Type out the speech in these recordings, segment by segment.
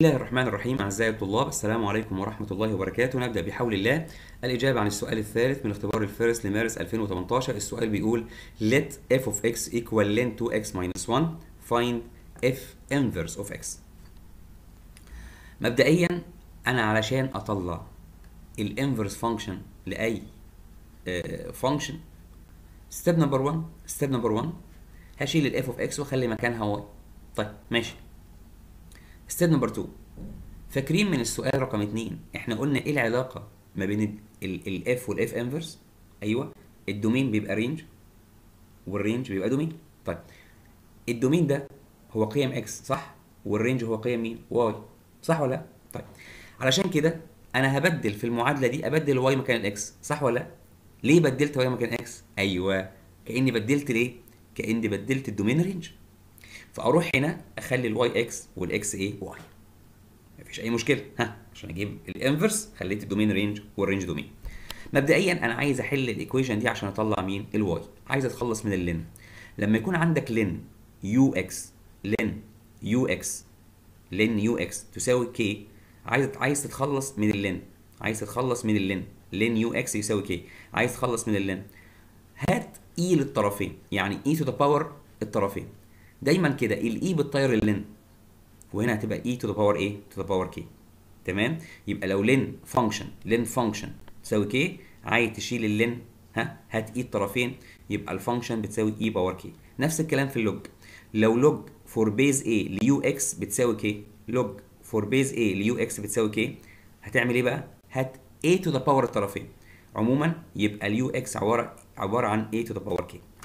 بسم الله الرحمن الرحيم أعزائي الطلاب السلام عليكم ورحمة الله وبركاته نبدأ بحول الله الإجابة عن السؤال الثالث من اختبار الفيرست لمارس 2018 السؤال بيقول let f of x equal ln 2x minus 1 find f inverse of x مبدئيا أنا علشان أطلع الانفرس فانكشن لأي فانكشن ستيب نمبر 1 ستيب نمبر 1 هشيل ال f of x واخلي مكانها y طيب ماشي ستيب نمبر 2 فاكرين من السؤال رقم 2 احنا قلنا ايه العلاقه ما بين الاف والاف انفرس ايوه الدومين بيبقى رينج والرينج بيبقى دومين طيب الدومين ده هو قيم اكس صح والرينج هو قيم مين واي صح ولا لا طيب علشان كده انا هبدل في المعادله دي ابدل واي مكان الاكس صح ولا لا ليه بدلت واي مكان اكس ايوه كاني بدلت ليه كاني بدلت الدومين رينج فاروح هنا اخلي الواي اكس والاكس ايه واي مفيش اي مشكله ها عشان اجيب الانفرس خليت الدومين رينج والرينج دومين مبدئيا انا عايز احل الايكويشن دي عشان اطلع مين الواي عايز اتخلص من اللين لما يكون عندك لين يو اكس لين يو اكس لين يو اكس تساوي كي عايز عايز تتخلص من اللين عايز تتخلص من اللين لين يو اكس يساوي كي عايز تتخلص من اللين هات اي e للطرفين يعني اي تو ذا باور الطرفين دايما كده الاي e بتطير اللين وهنا هتبقى اي تو ذا باور ايه تو ذا باور كي تمام يبقى لو لين فانكشن لين فانكشن تساوي كي عايز تشيل اللين ها هات اي e الطرفين يبقى الفانكشن بتساوي اي باور كي نفس الكلام في اللوج لو لوج فور بيز ايه ليو اكس بتساوي كي لوج فور بيز ايه ليو اكس بتساوي كي هتعمل ايه بقى هات a تو ذا باور الطرفين عموما يبقى اليو اكس عباره عباره عن a تو ذا باور k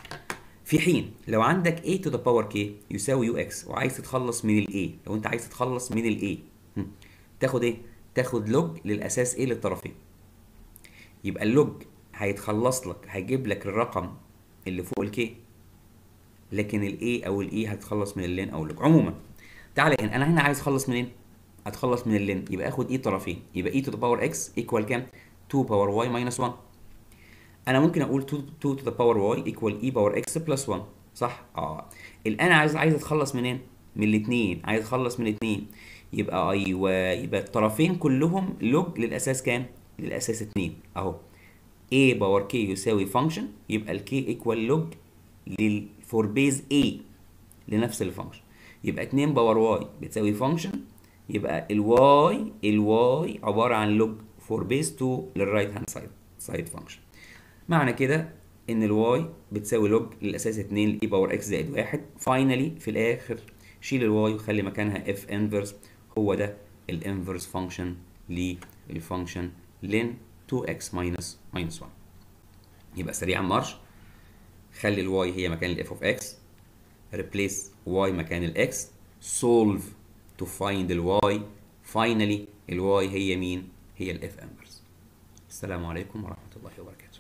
في حين لو عندك a to the power k يساوي ux وعايز تتخلص من ال a لو انت عايز تتخلص من ال a تاخد ايه؟ تاخد لوج للاساس a للطرفين يبقى اللوج هيتخلص لك هيجيب لك الرقم اللي فوق الكي لكن الاي او الاي e هتخلص من اللين او اللوج عموما تعالى هنا انا هنا عايز اخلص منين اتخلص من اللين يبقى اخد اي e طرفين يبقى اي تو ذا باور اكس ايكوال كام 2 باور واي ماينس 1 انا ممكن اقول 2 2 تو ذا باور واي ايكوال اي باور اكس بلس 1 صح اه الان عايز عايز اتخلص منين من الاثنين عايز اتخلص من الاثنين يبقى ايوه يبقى الطرفين كلهم لوج للاساس كام للاساس 2 اهو a باور k يساوي فانكشن يبقى ال k ايكوال لوج للفور بيز a لنفس الفانكشن يبقى 2 باور y بتساوي فانكشن يبقى y ال y عباره عن لوج فور بيز 2 للرايت هاند سايد سايد فانكشن معنى كده ان الواي بتساوي لوج للاساس 2 لاي باور اكس زائد 1 فاينلي في الاخر شيل الواي وخلي مكانها اف انفرس هو ده الانفرس فانكشن للفانكشن لين 2x ماينس ماينس 1 يبقى سريعا مارش خلي الواي هي مكان الاف اوف اكس ريبليس واي مكان الاكس سولف تو فايند الواي فاينلي الواي هي مين؟ هي الاف انفرس السلام عليكم ورحمه الله وبركاته